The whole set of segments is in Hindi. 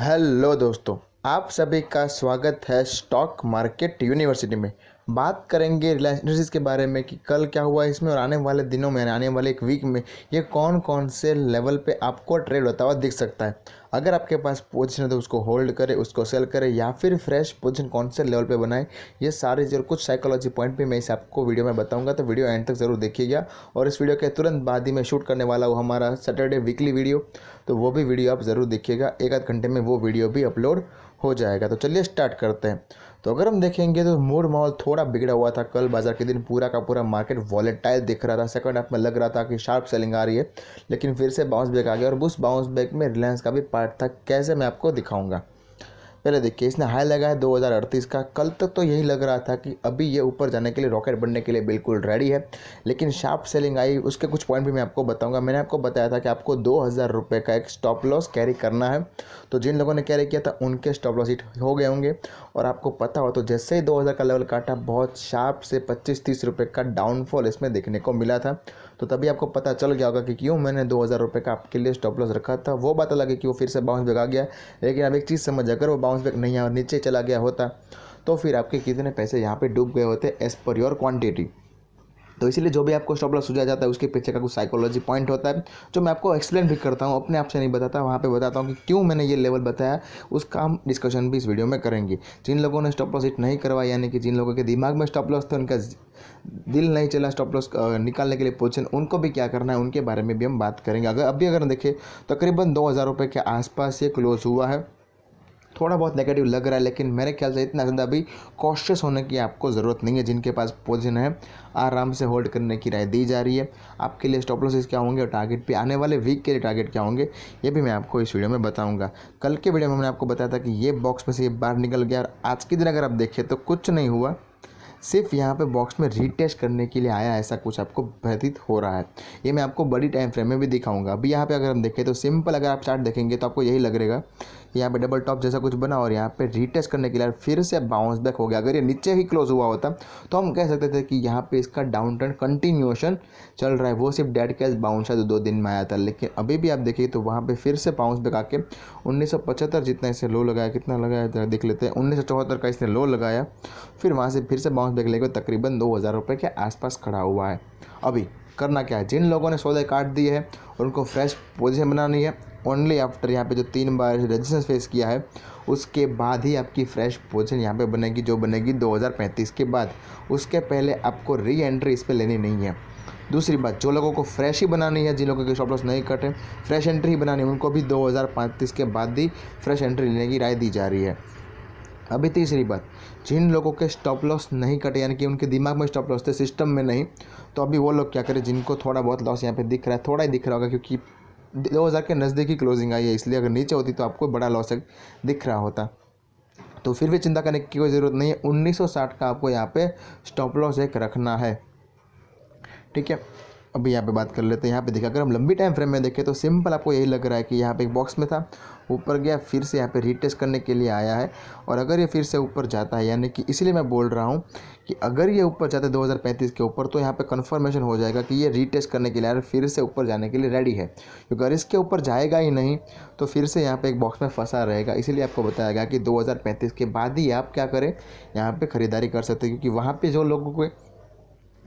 हेलो दोस्तों आप सभी का स्वागत है स्टॉक मार्केट यूनिवर्सिटी में बात करेंगे रिलेशनशिप के बारे में कि कल क्या हुआ इसमें और आने वाले दिनों में आने वाले एक वीक में ये कौन कौन से लेवल पे आपको ट्रेड होता हुआ दिख सकता है अगर आपके पास पोजिशन है तो उसको होल्ड करें उसको सेल करें या फिर फ्रेश पोजिशन कौन से लेवल पर बनाए ये सारे जो कुछ साइकोलॉजी पॉइंट भी मैं इसे आपको वीडियो में बताऊँगा तो वीडियो एंड तक ज़रूर देखिएगा और इस वीडियो के तुरंत बाद ही मैं शूट करने वाला हूँ हमारा सैटरडे वीकली वीडियो तो वो भी वीडियो आप ज़रूर देखिएगा एक आध घंटे में वो वीडियो भी अपलोड हो जाएगा तो चलिए स्टार्ट करते हैं तो अगर हम देखेंगे तो मूड माहौल थोड़ा बिगड़ा हुआ था कल बाजार के दिन पूरा का पूरा मार्केट वॉलेटाइल दिख रहा था सेकंड हाफ में लग रहा था कि शार्प सेलिंग आ रही है लेकिन फिर से बाउंस बैक आ गया और उस बाउंस बैक में रिलायंस का भी पार्ट था कैसे मैं आपको दिखाऊंगा पहले देखिए इसने हाई लगाया दो हज़ार अड़तीस का कल तक तो यही लग रहा था कि अभी ये ऊपर जाने के लिए रॉकेट बनने के लिए बिल्कुल रेडी है लेकिन शार्प सेलिंग आई उसके कुछ पॉइंट भी मैं आपको बताऊंगा मैंने आपको बताया था कि आपको दो हज़ार रुपये का एक स्टॉप लॉस कैरी करना है तो जिन लोगों ने कैरी किया था उनके स्टॉप लॉस इट हो गए होंगे और आपको पता हो तो जैसे ही दो हज़ार का लेवल काटा बहुत शार्प से पच्चीस तीस रुपये का डाउनफॉल इसमें देखने को मिला था तो तभी आपको पता चल गया होगा कि क्यों मैंने दो हज़ार रुपये का आपके लिए स्टॉप लॉस रखा था वो बात अलग है कि वो फिर से बाउंस बैक आ गया लेकिन आप एक चीज़ समझ अगर वो बाउंस बैक नहीं आया और नीचे चला गया होता तो फिर आपके कितने पैसे यहाँ पर डूब गए होते एज़ पर योर क्वान्टिटी तो इसलिए जो भी आपको स्टॉप लॉस सूझा जाता है उसके पीछे का कुछ साइकोलॉजी पॉइंट होता है जो मैं आपको एक्सप्लेन भी करता हूँ अपने आप से नहीं बताता वहाँ पर बताता हूँ कि क्यों मैंने ये लेवल बताया उसका हम डिस्कशन भी इस वीडियो में करेंगे जिन लोगों ने स्टॉप लॉस हिट नहीं करवाया यानी कि जिन लोगों के दिमाग में स्टॉप लॉस थे उनका दिल नहीं चला स्टॉप लॉस निकालने के लिए पोजिशन उनको भी क्या करना है उनके बारे में भी हम बात करेंगे अगर अभी अगर देखें तकरीबन दो हज़ार रुपये के आसपास ये क्लोज हुआ है थोड़ा बहुत नेगेटिव लग रहा है लेकिन मेरे ख्याल से इतना ज़्यादा अभी कॉशियस होने की आपको ज़रूरत नहीं है जिनके पास पोजिशन है आराम से होल्ड करने की राय दी जा रही है आपके लिए स्टॉप लॉसेस क्या होंगे और टारगेट पे आने वाले वीक के लिए टारगेट क्या होंगे ये भी मैं आपको इस वीडियो में बताऊँगा कल के वीडियो में हमने आपको बताया था कि ये बॉक्स में से ये बाहर निकल गया और आज के दिन अगर आप देखें तो कुछ नहीं हुआ सिर्फ यहाँ पे बॉक्स में रीटेस्ट करने के लिए आया ऐसा कुछ आपको व्यतीत हो रहा है ये मैं आपको बड़ी टाइम फ्रेम में भी दिखाऊंगा अभी यहाँ पे अगर हम देखें तो सिंपल अगर आप चार्ट देखेंगे तो आपको यही लग रहेगा यहाँ पे डबल टॉप जैसा कुछ बना और यहाँ पे रिटेस्ट करने के लिए फिर से बाउंस बैक हो गया अगर ये नीचे ही क्लोज हुआ होता तो हम कह सकते थे कि यहाँ पे इसका डाउन ट्रेंड कंटिन्यूएशन चल रहा है वो सिर्फ डेड कैश बाउंस है दो दिन में आया था लेकिन अभी भी आप देखिए तो वहाँ पर फिर से बाउंस बैक आके उन्नीस जितना इसने लो लगाया कितना लगाया देख लेते हैं उन्नीस का इसने लो लगाया फिर वहाँ से फिर से बाउंस बैक लेकर तकरीबन दो हज़ार रुपये के आसपास खड़ा हुआ है अभी करना क्या है जिन लोगों ने सौदे काट दिए हैं उनको फ्रेश पोजीशन बनानी है ओनली आफ्टर यहाँ पे जो तीन बार रजिस्ट्रेंस फेस किया है उसके बाद ही आपकी फ्रेश पोजीशन यहाँ पे बनेगी जो बनेगी 2035 के बाद उसके पहले आपको री एंट्री इस पर लेनी नहीं है दूसरी बात जो लोगों को फ्रेश ही बनानी है जिन लोगों के शॉप लॉस नहीं कटे फ्रेश एंट्री ही बनानी है उनको भी दो के बाद ही फ्रेश एंट्री लेने की राय दी जा रही है अभी तीसरी बात जिन लोगों के स्टॉप लॉस नहीं कटे यानी कि उनके दिमाग में स्टॉप लॉस थे सिस्टम में नहीं तो अभी वो लोग क्या करें जिनको थोड़ा बहुत लॉस यहाँ पे दिख रहा है थोड़ा ही दिख रहा होगा क्योंकि दो हज़ार के नज़दीकी क्लोजिंग आई है इसलिए अगर नीचे होती तो आपको बड़ा लॉस दिख रहा होता तो फिर भी चिंता करने की कोई ज़रूरत नहीं है उन्नीस का आपको यहाँ पर स्टॉप लॉस एक रखना है ठीक है अभी यहाँ पे बात कर लेते हैं यहाँ पे देखिए अगर हम लंबी टाइम फ्रेम में देखें तो सिंपल आपको यही लग रहा है कि यहाँ पे एक बॉक्स में था ऊपर गया फिर से यहाँ पे रीटेस्ट करने के लिए आया है और अगर ये फिर से ऊपर जाता है यानी कि इसलिए मैं बोल रहा हूँ कि अगर ये ऊपर जाते 2035 के ऊपर तो यहाँ पे कन्फर्मेशन हो जाएगा कि ये रीटेस्ट करने के लिए यार फिर से ऊपर जाने के लिए रेडी है क्योंकि अगर इसके ऊपर जाएगा ही नहीं तो फिर से यहाँ पे एक बॉक्स में फंसा रहेगा इसीलिए आपको बताया गया कि 2035 के बाद ही आप क्या करें यहाँ पे ख़रीदारी कर सकते हैं क्योंकि वहाँ पे जो लोगों को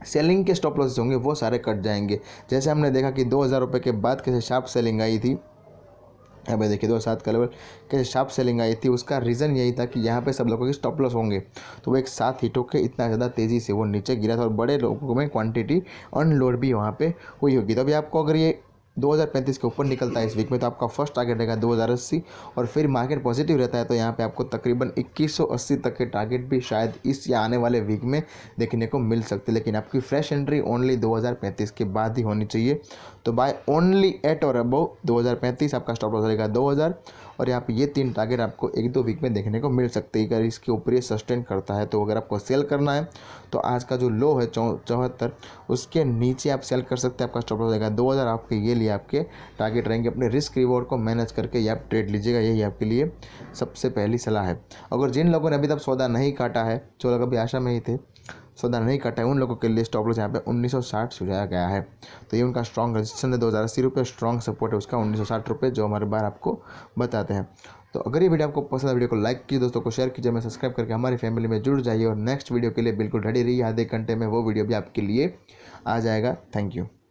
सेलिंग के स्टॉप लॉसेस होंगे वो सारे कट जाएंगे जैसे हमने देखा कि दो हज़ार रुपये के बाद कैसे शार्प सेलिंग आई थी अब देखिए दो सात का लेवल कैसे शार्प सेलिंग आई थी उसका रीज़न यही था कि यहाँ पे सब लोगों के स्टॉप लॉस होंगे तो वो एक साथ हिटों के इतना ज़्यादा तेज़ी से वो नीचे गिरा था और बड़े लोगों में क्वांटिटी अनलोड भी वहाँ पे हुई होगी तो अभी आपको अगर ये 2035 के ऊपर निकलता है इस वीक में तो आपका फर्स्ट टारगेट रहेगा दो और फिर मार्केट पॉजिटिव रहता है तो यहाँ पे आपको तकरीबन 2180 तक के टारगेट भी शायद इस या आने वाले वीक में देखने को मिल सकते लेकिन आपकी फ्रेश एंट्री ओनली 2035 के बाद ही होनी चाहिए तो बाय ओनली एट और अबो दो आपका स्टॉप लॉस रहेगा दो और यहाँ पे ये तीन टारगेट आपको एक दो वीक में देखने को मिल सकते हैं अगर इसके ऊपर ये सस्टेन करता है तो अगर आपको सेल करना है तो आज का जो लो है चौहत्तर उसके नीचे आप सेल कर सकते हैं आपका स्टॉप लॉस जाएगा दो हज़ार आपके ये लिए आपके टारगेट रहेंगे अपने रिस्क रिवॉर्ड को मैनेज करके आप ट्रेड लीजिएगा यही आपके लिए सबसे पहली सलाह है अगर जिन लोगों ने अभी तक सौदा नहीं काटा है जो लोग अभी आशा में ही थे सो नहीं कट उन लोगों के लिए स्टॉप लॉस यहाँ पे 1960 सुझाया गया है तो ये उनका स्ट्रॉन्ग रजिस्ट्रेशन है दो हज़ार अस्सी रुपये स्ट्रॉन्ग सपोर्ट है उसका उन्नीस सौ साठ रुपये जो हमारे बार आपको बताते हैं तो अगर ये वीडियो आपको पसंद है वीडियो को लाइक कीजिए दोस्तों को शेयर कीजिए मैं सब्सक्राइब करके हमारी फैमिली में जुड़ जाइए और नेक्स्ट वीडियो के लिए बिल्कुल रेडी रही आधे घंटे में वो वीडियो भी आपके लिए आ जाएगा थैंक यू